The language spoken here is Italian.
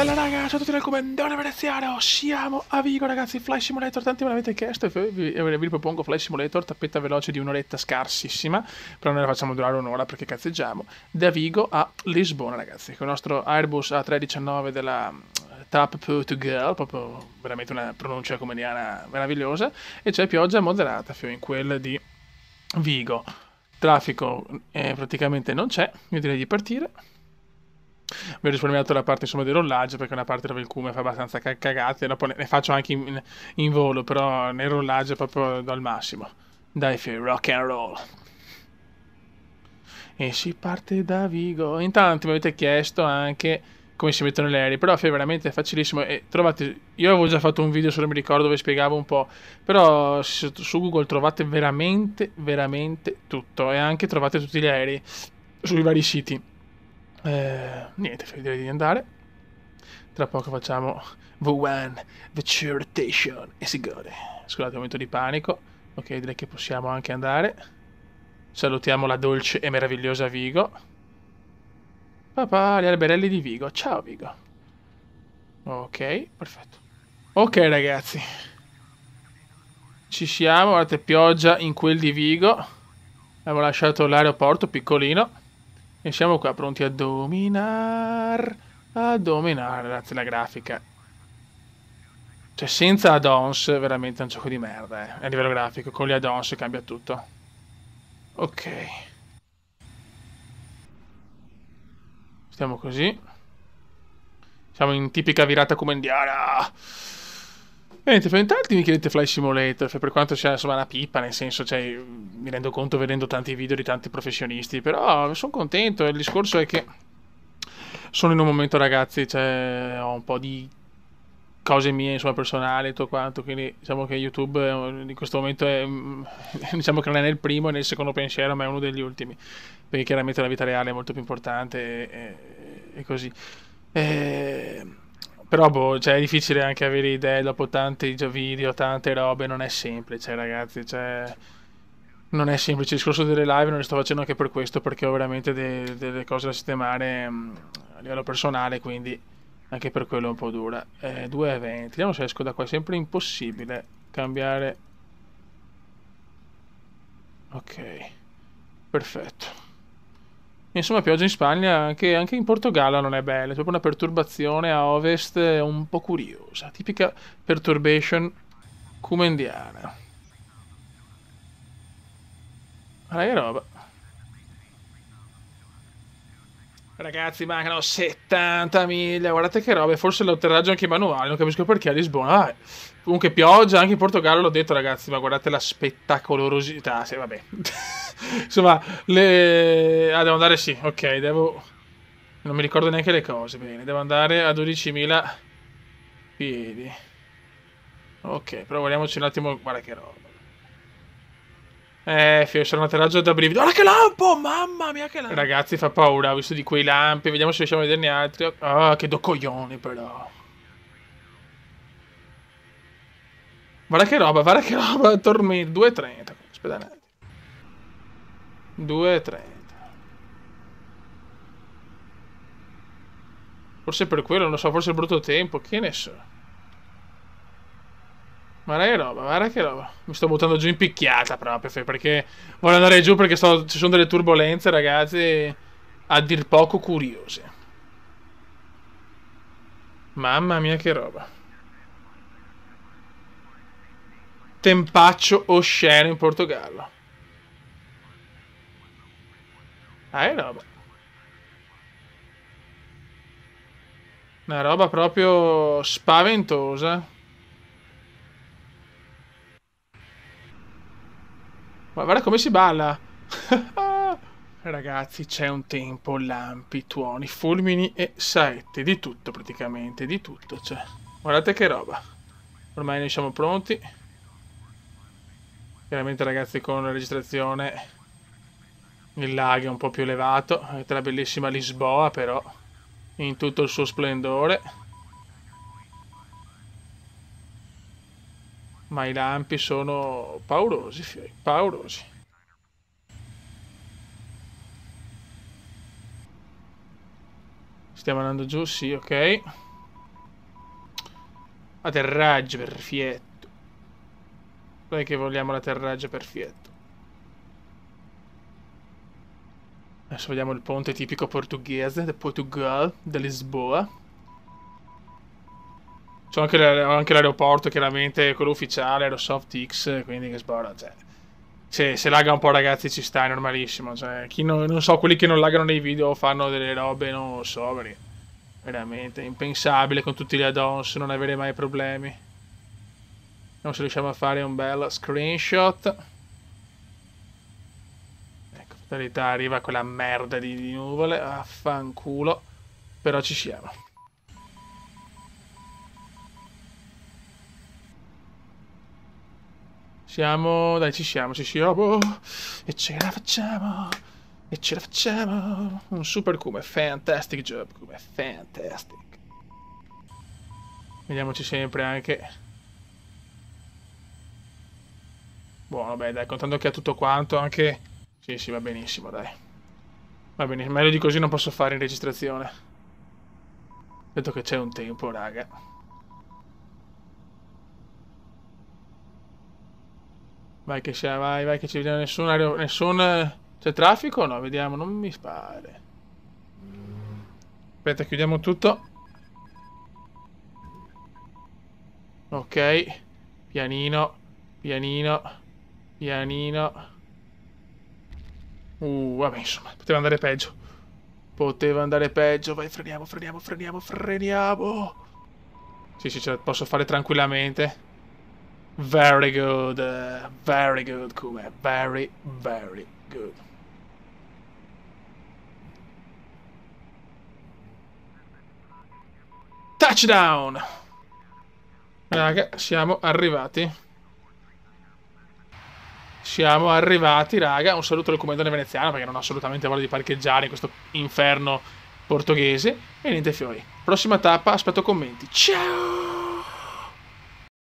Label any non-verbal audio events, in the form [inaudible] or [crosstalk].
Bella raga, ciao a tutti dal comandone veneziano, siamo a Vigo ragazzi, Flash Simulator, tanti me l'avete chiesto e vi, vi propongo Flash Simulator, tappetta veloce di un'oretta scarsissima, però noi la facciamo durare un'ora perché cazzeggiamo, da Vigo a Lisbona ragazzi, con il nostro Airbus A319 della eh, Tap Girl, proprio veramente una pronuncia comediana meravigliosa, e c'è pioggia moderata fino in quella di Vigo, traffico eh, praticamente non c'è, io direi di partire mi ho risparmiato la parte insomma del rollaggio perché è una parte dove il cume fa abbastanza cagate, dopo ne, faccio anche in, in volo, però nel rollaggio proprio do il massimo. Dai Fury, rock and roll. E si parte da Vigo. Intanto mi avete chiesto anche come si mettono le aerei, però è veramente facilissimo. E trovate, io avevo già fatto un video, se non mi ricordo, dove spiegavo un po', però su Google trovate veramente, veramente tutto e anche trovate tutti gli aerei sui vari siti. Eh, niente, direi di andare. Tra poco facciamo The One, The Chirritation e si gode. Scusate, momento di panico. Ok, direi che possiamo anche andare. Salutiamo la dolce e meravigliosa Vigo. Papà, gli alberelli di Vigo. Ciao Vigo. Ok, perfetto. Ok ragazzi. Ci siamo, guardate pioggia in quel di Vigo. Abbiamo lasciato l'aeroporto piccolino. E siamo qua pronti a dominar. A dominare, ragazzi, la grafica. Cioè, senza add-ons, veramente è un gioco di merda. Eh. A livello grafico, con gli add-ons cambia tutto. Ok. Stiamo così. Siamo in tipica virata comandiana. Eh, niente, Fent'Alti mi chiedete Fly Simulator, per quanto sia insomma una pippa, nel senso, cioè, mi rendo conto vedendo tanti video di tanti professionisti, però sono contento, il discorso è che sono in un momento ragazzi, cioè, ho un po' di cose mie, insomma, personali e tutto quanto, quindi diciamo che YouTube eh, in questo momento è, mm, [laughs] diciamo che non è nel primo e nel secondo pensiero, ma è uno degli ultimi, perché chiaramente la vita reale è molto più importante e, e, e così. Ehm... Però boh, cioè, è difficile anche avere idee dopo tanti video, tante robe, non è semplice, ragazzi, cioè... Non è semplice, il discorso delle live non le sto facendo anche per questo, perché ho veramente de- delle cose da sistemare mh, mm, a livello personale, quindi anche per quello è un po' dura. Eh, eventi, vediamo se esco da qua, è sempre impossibile cambiare... Ok, perfetto. Insomma, pioggia in Spagna, anche, anche in Portogallo non è bella, è proprio una perturbazione a ovest un po' curiosa, tipica perturbation cumendiana. Ma che roba. Ragazzi, mancano 70.000. Guardate che robe. Forse l'otterraggio anche manuale. Non capisco perché a Lisbona. Vabbè. Comunque, pioggia anche in Portogallo. L'ho detto, ragazzi. Ma guardate la spettacolosità. Sì, vabbè. [laughs] Insomma, le... ah, devo andare. Sì, ok. Devo. Non mi ricordo neanche le cose. Bene, devo andare a 12.000 piedi. Ok, però un attimo. Guarda che roba. Eh, Fio, sarà un atterraggio da brivido. Guarda che lampo! Mamma mia, che lampo! Ragazzi, fa paura. Ho visto di quei lampi. Vediamo se riusciamo a vederne altri. Ah, che do coglioni, però. Guarda che roba, guarda che roba. Tormento. 2.30. Aspetta un attimo. 2.30. Forse per quello, non lo so, forse è brutto tempo. Che ne so. Guarda che roba, guarda che roba. Mi sto buttando giù in picchiata proprio, perché voglio andare giù perché sto... ci sono delle turbulenze, ragazzi, a dir poco curiose. Mamma mia che roba. Tempaccio osceno in Portogallo. Ah, è roba. Una roba proprio spaventosa. Ma guarda come si balla! [laughs] Ragazzi, c'è un tempo, lampi, tuoni, fulmini e saette, di tutto praticamente, di tutto c'è. Guardate che roba. Ormai noi siamo pronti. Chiaramente ragazzi con la registrazione il lag è un po' più elevato. Avete la bellissima Lisboa però in tutto il suo splendore. ma i lampi sono paurosi, paurosi. Stiamo andando giù, sì, ok. Atterraggio perfetto. Non è che vogliamo l'atterraggio perfetto. Adesso vediamo il ponte tipico portoghese, del Portugal, da Lisboa. C'ho anche, anche l'aeroporto, chiaramente, quello ufficiale, Aerosoft X, quindi che sbora, cioè. Se, se lagga un po', ragazzi, ci sta, è normalissimo. Cioè, chi non, non so, quelli che non laggano nei video fanno delle robe non sobri. Veramente, impensabile con tutti gli add-ons, non avere mai problemi. Non se riusciamo a fare un bel screenshot. Ecco, fatalità, arriva quella merda di, di nuvole, affanculo. Però ci siamo. Siamo, dai, ci siamo, ci siamo. Oh, boh. E ce la facciamo. E ce la facciamo. Un super Kuma, fantastic job, Kuma, fantastic. Vediamoci sempre anche. Buono, beh, dai, contando che ha tutto quanto, anche... Sì, sì, va benissimo, dai. Va benissimo, meglio di così non posso fare in registrazione. Detto che c'è un tempo, raga. Vai che, sia, vai, vai che ci vediamo nessun aereo... Nessun... Eh, c'è traffico? No, vediamo, non mi pare. Aspetta, chiudiamo tutto. Ok. Pianino. Pianino. Pianino. Uh, vabbè, insomma, poteva andare peggio. Poteva andare peggio. Vai, freniamo, freniamo, freniamo, freniamo. Sì, sì, ce la posso fare tranquillamente. Very good, uh, very good come, very, very good. Touchdown! Raga, siamo arrivati. Siamo arrivati, raga. Un saluto al comandante veneziano perché non ho assolutamente voglia di parcheggiare in questo inferno portoghese. E niente fiori. Prossima tappa, aspetto commenti. Ciao!